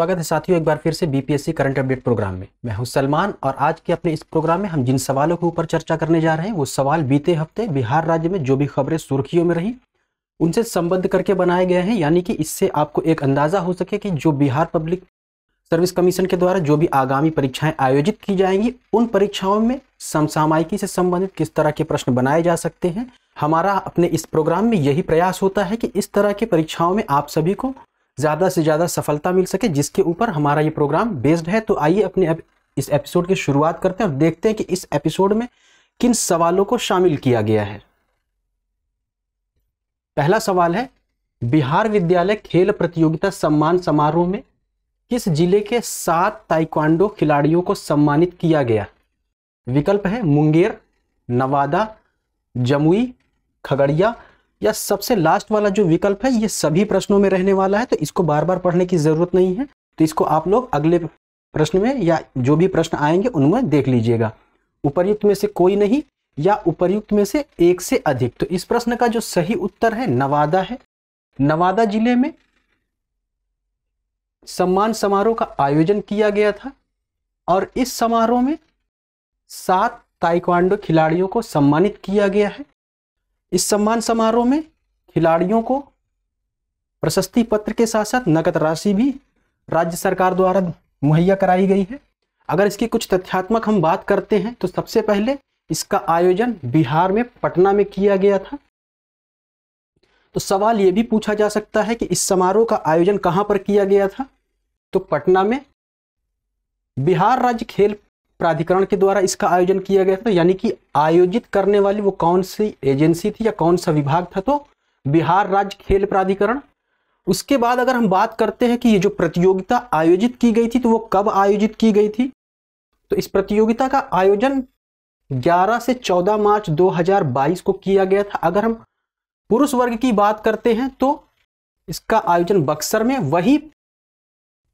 स्वागत है साथियों एक बार फिर से बीपीएससी करंट अपडेट प्रोग्राम में मैं हूं सलमान और आज के अपने इस प्रोग्राम में हम जिन सवालों के ऊपर चर्चा करने जा रहे हैं वो सवाल बीते हफ्ते बिहार राज्य में जो भी खबरें सुर्खियों में रही उनसे संबद्ध करके बनाए गए हैं यानी कि इससे आपको एक अंदाजा हो सके कि जो बिहार पब्लिक सर्विस कमीशन के द्वारा जो भी आगामी परीक्षाएं आयोजित की जाएंगी उन परीक्षाओं में समसामायिकी से संबंधित किस तरह के प्रश्न बनाए जा सकते हैं हमारा अपने इस प्रोग्राम में यही प्रयास होता है कि इस तरह के परीक्षाओं में आप सभी को ज़्यादा से ज़्यादा सफलता मिल सके जिसके ऊपर हमारा ये प्रोग्राम बेस्ड है तो आइए अपने इस एपिसोड की शुरुआत करते हैं और देखते हैं कि इस एपिसोड में किन सवालों को शामिल किया गया है पहला सवाल है बिहार विद्यालय खेल प्रतियोगिता सम्मान समारोह में किस जिले के सात ताइक्वांडो खिलाड़ियों को सम्मानित किया गया विकल्प है मुंगेर नवादा जमुई खगड़िया या सबसे लास्ट वाला जो विकल्प है ये सभी प्रश्नों में रहने वाला है तो इसको बार बार पढ़ने की ज़रूरत नहीं है तो इसको आप लोग अगले प्रश्न में या जो भी प्रश्न आएंगे उनमें देख लीजिएगा उपर्युक्त में से कोई नहीं या उपर्युक्त में से एक से अधिक तो इस प्रश्न का जो सही उत्तर है नवादा है नवादा जिले में सम्मान समारोह का आयोजन किया गया था और इस समारोह में सात ताइक्वांडो खिलाड़ियों को सम्मानित किया गया है इस सम्मान समारोह में खिलाड़ियों को प्रशस्ति पत्र के साथ साथ नकद राशि भी राज्य सरकार द्वारा मुहैया कराई गई है अगर इसकी कुछ तथ्यात्मक हम बात करते हैं तो सबसे पहले इसका आयोजन बिहार में पटना में किया गया था तो सवाल ये भी पूछा जा सकता है कि इस समारोह का आयोजन कहाँ पर किया गया था तो पटना में बिहार राज्य खेल प्राधिकरण के द्वारा इसका आयोजन किया गया था तो यानी कि आयोजित करने वाली वो कौन सी एजेंसी थी या कौन सा विभाग था तो बिहार राज्य खेल प्राधिकरण उसके बाद अगर हम बात करते हैं कि ये जो प्रतियोगिता आयोजित की गई थी तो वो कब आयोजित की गई थी तो इस प्रतियोगिता का आयोजन 11 से 14 मार्च 2022 को किया गया था अगर हम पुरुष वर्ग की बात करते हैं तो इसका आयोजन बक्सर में वही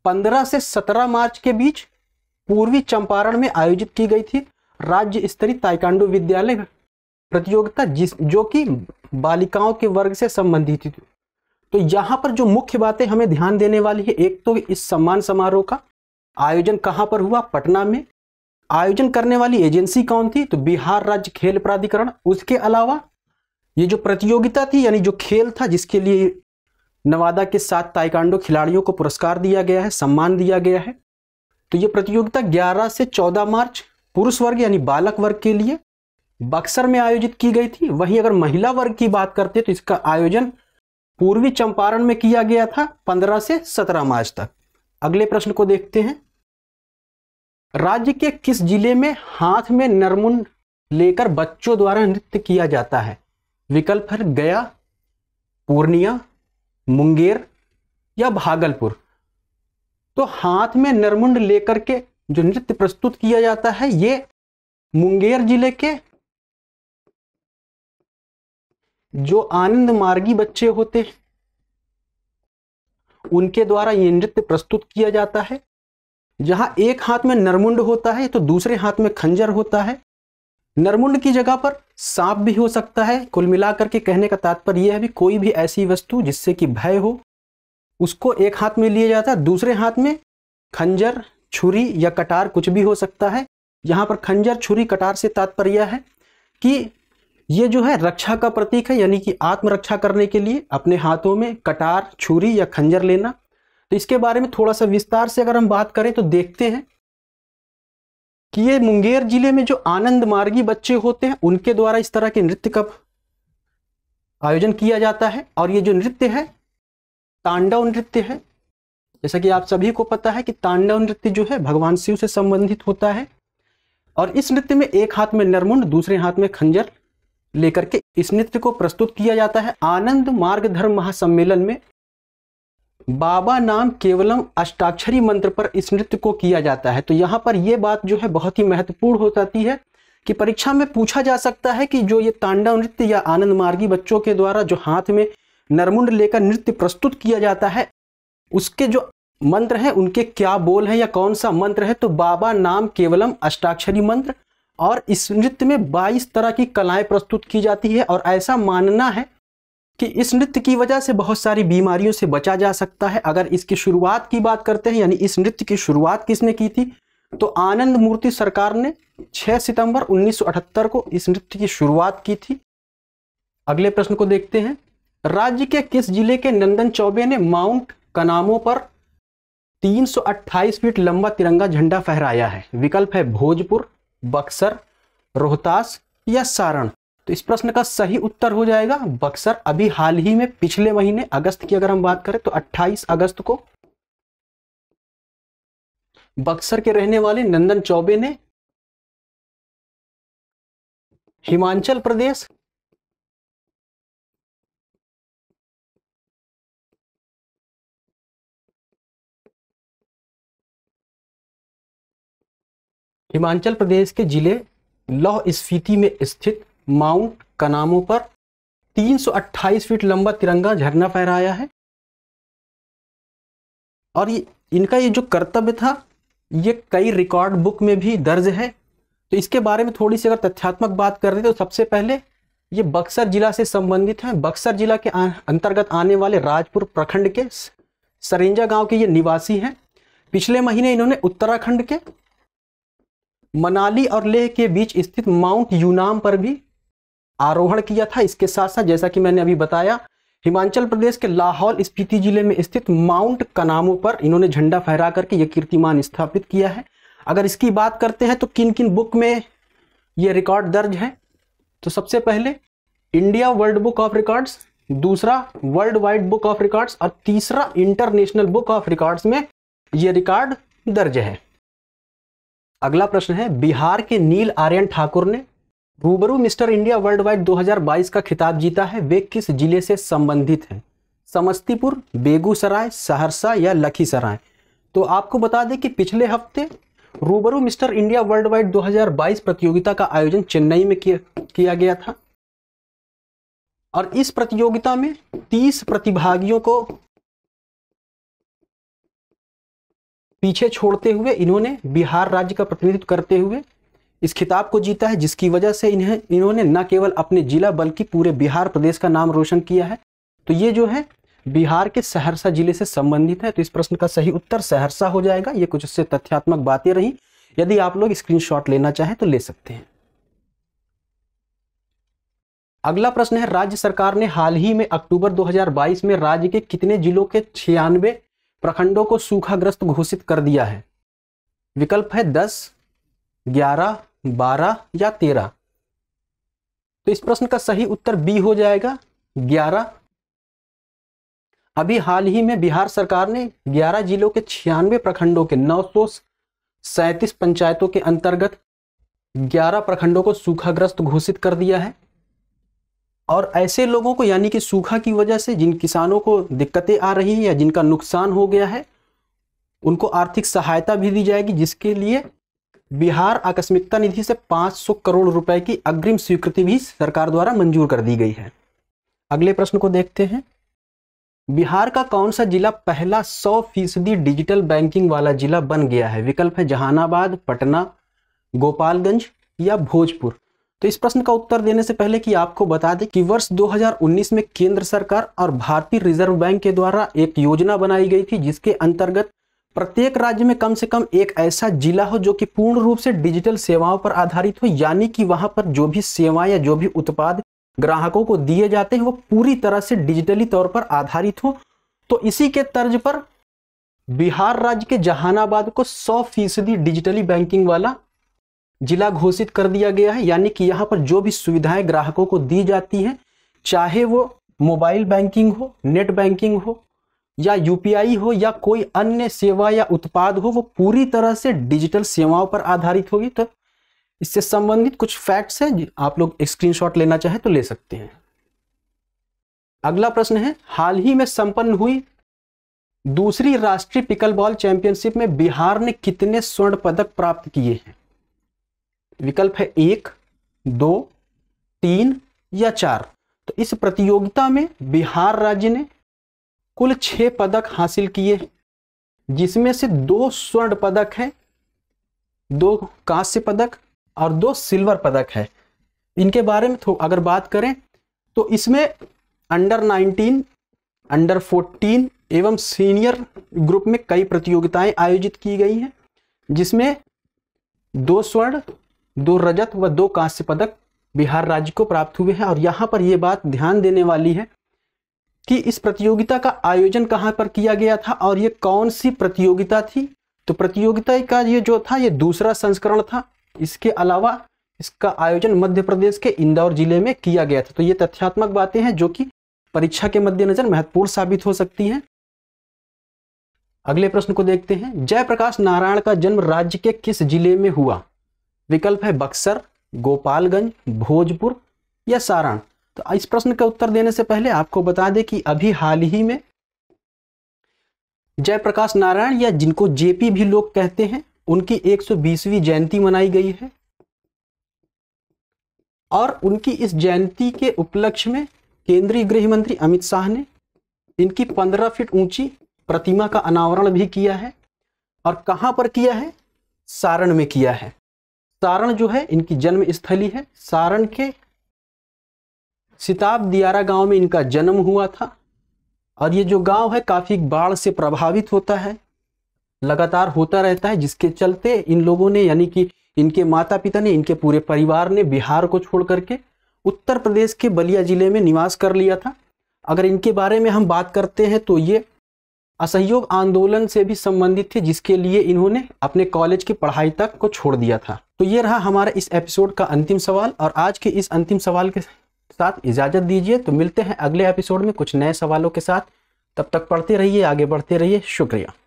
15 से 17 मार्च के बीच पूर्वी चंपारण में आयोजित की गई थी राज्य स्तरीय ताइकांडो विद्यालय प्रतियोगिता जिस जो कि बालिकाओं के वर्ग से संबंधित थी तो यहाँ पर जो मुख्य बातें हमें ध्यान देने वाली है एक तो इस सम्मान समारोह का आयोजन कहाँ पर हुआ पटना में आयोजन करने वाली एजेंसी कौन थी तो बिहार राज्य खेल प्राधिकरण उसके अलावा ये जो प्रतियोगिता थी यानी जो खेल था जिसके लिए नवादा के सात ताइकांडो खिलाड़ियों को पुरस्कार दिया गया है सम्मान दिया गया है तो ये प्रतियोगिता 11 से 14 मार्च पुरुष वर्ग यानी बालक वर्ग के लिए बक्सर में आयोजित की गई थी वहीं अगर महिला वर्ग की बात करते तो इसका आयोजन पूर्वी चंपारण में किया गया था 15 से 17 मार्च तक अगले प्रश्न को देखते हैं राज्य के किस जिले में हाथ में नरमुन लेकर बच्चों द्वारा नृत्य किया जाता है विकल्प है गया पूर्णिया मुंगेर या भागलपुर तो हाथ में नरमुंड लेकर के जो नृत्य प्रस्तुत किया जाता है ये मुंगेर जिले के जो आनंद मार्गी बच्चे होते हैं उनके द्वारा ये नृत्य प्रस्तुत किया जाता है जहां एक हाथ में नरमुंड होता है तो दूसरे हाथ में खंजर होता है नरमुंड की जगह पर सांप भी हो सकता है कुल मिलाकर के कहने का तात्पर्य यह है भी कोई भी ऐसी वस्तु जिससे कि भय हो उसको एक हाथ में लिया जाता है दूसरे हाथ में खंजर छुरी या कटार कुछ भी हो सकता है यहाँ पर खंजर छुरी कटार से तात्पर्य है कि ये जो है रक्षा का प्रतीक है यानी कि आत्मरक्षा करने के लिए अपने हाथों में कटार छुरी या खंजर लेना तो इसके बारे में थोड़ा सा विस्तार से अगर हम बात करें तो देखते हैं कि ये मुंगेर जिले में जो आनंद मार्गी बच्चे होते हैं उनके द्वारा इस तरह के नृत्य का आयोजन किया जाता है और ये जो नृत्य है तांडव नृत्य है जैसा कि आप सभी को पता है कि तांडव नृत्य जो है भगवान शिव से संबंधित होता है और इस नृत्य में एक हाथ में नरमुंड दूसरे हाथ में खंजर लेकर के इस नृत्य को प्रस्तुत किया जाता है आनंद मार्ग धर्म महासम्मेलन में बाबा नाम केवलम अष्टाक्षरी मंत्र पर इस नृत्य को किया जाता है तो यहाँ पर यह बात जो है बहुत ही महत्वपूर्ण हो जाती है कि परीक्षा में पूछा जा सकता है कि जो ये तांडव नृत्य या आनंद मार्गी बच्चों के द्वारा जो हाथ में नरमुंड लेकर नृत्य प्रस्तुत किया जाता है उसके जो मंत्र हैं उनके क्या बोल हैं या कौन सा मंत्र है तो बाबा नाम केवलम अष्टाक्षरी मंत्र और इस नृत्य में 22 तरह की कलाएं प्रस्तुत की जाती है और ऐसा मानना है कि इस नृत्य की वजह से बहुत सारी बीमारियों से बचा जा सकता है अगर इसकी शुरुआत की बात करते हैं यानी इस नृत्य की शुरुआत किसने की थी तो आनंद मूर्ति सरकार ने 6 सितंबर 1978 को इस नृत्य की शुरुआत की थी अगले प्रश्न को देखते हैं राज्य के किस जिले के नंदन चौबे ने माउंट कनामो पर 328 फीट लंबा तिरंगा झंडा फहराया है विकल्प है भोजपुर बक्सर रोहतास या सारण तो इस प्रश्न का सही उत्तर हो जाएगा बक्सर अभी हाल ही में पिछले महीने अगस्त की अगर हम बात करें तो 28 अगस्त को बक्सर के रहने वाले नंदन चौबे ने हिमाचल प्रदेश हिमाचल प्रदेश के जिले लौह स्फीति में स्थित माउंट कनामो पर 328 फीट लंबा तिरंगा झरना फहराया है और ये इनका ये जो कर्तव्य था ये कई रिकॉर्ड बुक में भी दर्ज है तो इसके बारे में थोड़ी सी अगर तथ्यात्मक बात कर रहे तो सबसे पहले ये बक्सर जिला से संबंधित है बक्सर जिला के अंतर्गत आने वाले राजपुर प्रखंड के सरेंजा गांव के ये निवासी हैं पिछले महीने इन्होंने उत्तराखंड के मनाली और लेह के बीच स्थित माउंट यूनाम पर भी आरोहण किया था इसके साथ साथ जैसा कि मैंने अभी बताया हिमाचल प्रदेश के लाहौल स्पीति जिले में स्थित माउंट कनामो पर इन्होंने झंडा फहरा करके यह कीर्तिमान स्थापित किया है अगर इसकी बात करते हैं तो किन किन बुक में ये रिकॉर्ड दर्ज है तो सबसे पहले India World Book of Records दूसरा World Wide Book of Records और तीसरा इंटरनेशनल बुक ऑफ रिकॉर्ड्स में ये रिकॉर्ड दर्ज है अगला प्रश्न है बिहार के नील आर्यन ठाकुर ने रूबरू मिस्टर इंडिया वर्ल्ड वाइड दो का खिताब जीता है वे किस जिले से संबंधित हैं समस्तीपुर बेगूसराय सहरसा या लखीसराय तो आपको बता दें कि पिछले हफ्ते रूबरू मिस्टर इंडिया वर्ल्ड वाइड दो प्रतियोगिता का आयोजन चेन्नई में किया किया गया था और इस प्रतियोगिता में 30 प्रतिभागियों को पीछे छोड़ते हुए इन्होंने बिहार राज्य का प्रतिनिधित्व करते हुए इस खिताब को जीता है जिसकी वजह से इन्हें इन्होंने न केवल अपने जिला बल्कि पूरे बिहार प्रदेश का नाम रोशन किया है तो ये जो है बिहार के सहरसा जिले से संबंधित है तो इस प्रश्न का सही उत्तर सहरसा हो जाएगा ये कुछ उससे तथ्यात्मक बातें रही यदि आप लोग स्क्रीन लेना चाहें तो ले सकते हैं अगला प्रश्न है राज्य सरकार ने हाल ही में अक्टूबर 2022 में राज्य के कितने जिलों के छियानवे प्रखंडों को सूखाग्रस्त घोषित कर दिया है विकल्प है दस ग्यारह बारह या तेरह तो इस प्रश्न का सही उत्तर बी हो जाएगा ग्यारह अभी हाल ही में बिहार सरकार ने 11 जिलों के छियानवे प्रखंडों के नौ पंचायतों के अंतर्गत 11 प्रखंडों को सूखाग्रस्त घोषित कर दिया है और ऐसे लोगों को यानी कि सूखा की वजह से जिन किसानों को दिक्कतें आ रही हैं या जिनका नुकसान हो गया है उनको आर्थिक सहायता भी दी जाएगी जिसके लिए बिहार आकस्मिकता निधि से 500 करोड़ रुपए की अग्रिम स्वीकृति भी सरकार द्वारा मंजूर कर दी गई है अगले प्रश्न को देखते हैं बिहार का कौन सा जिला पहला सौ फीसदी डिजिटल बैंकिंग वाला जिला बन गया है विकल्प है जहानाबाद पटना गोपालगंज या भोजपुर तो इस प्रश्न का उत्तर देने से पहले कि आपको बता दें कि वर्ष 2019 में केंद्र सरकार और भारतीय रिजर्व बैंक के द्वारा एक योजना बनाई गई थी जिसके अंतर्गत प्रत्येक राज्य में कम से कम एक ऐसा जिला हो जो कि पूर्ण रूप से डिजिटल सेवाओं पर आधारित हो यानी कि वहां पर जो भी सेवाएं या जो भी उत्पाद ग्राहकों को दिए जाते हैं वो पूरी तरह से डिजिटली तौर पर आधारित हो तो इसी के तर्ज पर बिहार राज्य के जहानाबाद को सौ फीसदी डिजिटली बैंकिंग वाला जिला घोषित कर दिया गया है यानी कि यहाँ पर जो भी सुविधाएं ग्राहकों को दी जाती हैं चाहे वो मोबाइल बैंकिंग हो नेट बैंकिंग हो या यूपीआई हो या कोई अन्य सेवा या उत्पाद हो वो पूरी तरह से डिजिटल सेवाओं पर आधारित होगी तो इससे संबंधित कुछ फैक्ट्स हैं आप लोग स्क्रीनशॉट लेना चाहें तो ले सकते हैं अगला प्रश्न है हाल ही में संपन्न हुई दूसरी राष्ट्रीय पिकल बॉल चैंपियनशिप में बिहार ने कितने स्वर्ण पदक प्राप्त किए हैं विकल्प है एक दो तीन या चार तो इस प्रतियोगिता में बिहार राज्य ने कुल छह पदक हासिल किए जिसमें से दो स्वर्ण पदक हैं दो कांस्य पदक और दो सिल्वर पदक है इनके बारे में अगर बात करें तो इसमें अंडर 19, अंडर 14 एवं सीनियर ग्रुप में कई प्रतियोगिताएं आयोजित की गई हैं जिसमें दो स्वर्ण दो रजत व दो कांस्य पदक बिहार राज्य को प्राप्त हुए हैं और यहाँ पर यह बात ध्यान देने वाली है कि इस प्रतियोगिता का आयोजन कहाँ पर किया गया था और ये कौन सी प्रतियोगिता थी तो प्रतियोगिता का ये जो था ये दूसरा संस्करण था इसके अलावा इसका आयोजन मध्य प्रदेश के इंदौर जिले में किया गया था तो ये तथ्यात्मक बातें हैं जो कि परीक्षा के मद्देनजर महत्वपूर्ण साबित हो सकती हैं अगले प्रश्न को देखते हैं जयप्रकाश नारायण का जन्म राज्य के किस जिले में हुआ विकल्प है बक्सर गोपालगंज भोजपुर या सारण तो इस प्रश्न का उत्तर देने से पहले आपको बता दें कि अभी हाल ही में जयप्रकाश नारायण या जिनको जेपी भी लोग कहते हैं उनकी 120वीं जयंती मनाई गई है और उनकी इस जयंती के उपलक्ष्य में केंद्रीय गृह मंत्री अमित शाह ने इनकी 15 फीट ऊंची प्रतिमा का अनावरण भी किया है और कहां पर किया है सारण में किया है सारण जो है इनकी जन्म स्थली है सारण के सिताब दियारा गांव में इनका जन्म हुआ था और ये जो गांव है काफी बाढ़ से प्रभावित होता है लगातार होता रहता है जिसके चलते इन लोगों ने यानी कि इनके माता पिता ने इनके पूरे परिवार ने बिहार को छोड़ करके उत्तर प्रदेश के बलिया जिले में निवास कर लिया था अगर इनके बारे में हम बात करते हैं तो ये असहयोग आंदोलन से भी संबंधित थे जिसके लिए इन्होंने अपने कॉलेज की पढ़ाई तक को छोड़ दिया था तो ये रहा हमारा इस एपिसोड का अंतिम सवाल और आज के इस अंतिम सवाल के साथ इजाज़त दीजिए तो मिलते हैं अगले एपिसोड में कुछ नए सवालों के साथ तब तक पढ़ते रहिए आगे बढ़ते रहिए शुक्रिया